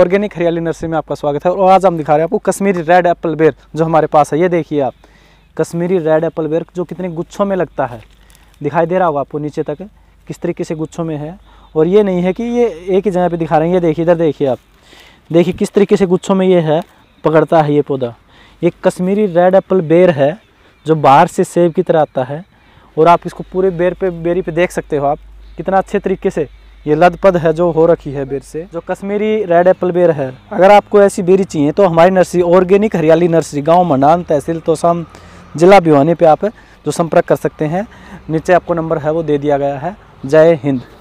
organic हरियाली nursery में आपका स्वागत है और आज हम दिखा रहे हैं आपको कश्मीरी रेड एप्पल बेर जो हमारे पास है ये देखिए आप कश्मीरी रेड एप्पल बेर जो कितने गुच्छों में लगता है दिखाई दे रहा होगा आपको नीचे तक किस तरीके से गुच्छों में है और ये नहीं है कि ये एक ही जगह पर दिखा रहे हैं ये देखिए इधर देखिए आप देखिए किस तरीके से गुच्छों में ये है पकड़ता है ये पौधा ये कश्मीरी रेड एप्पल बेर है जो बाहर से सेब की तरह आता है और आप इसको पूरे बेर पे बेरी पे देख सकते हो आप कितना अच्छे तरीके से ये लदपद है जो हो रखी है बेर से जो कश्मीरी रेड एप्पल बेर है अगर आपको ऐसी बेरी चाहिए तो हमारी नर्सरी ऑर्गेनिक हरियाली नर्सरी गांव मंडान तहसील तोसाम जिला भिवानी पे आप जो संपर्क कर सकते हैं नीचे आपको नंबर है वो दे दिया गया है जय हिंद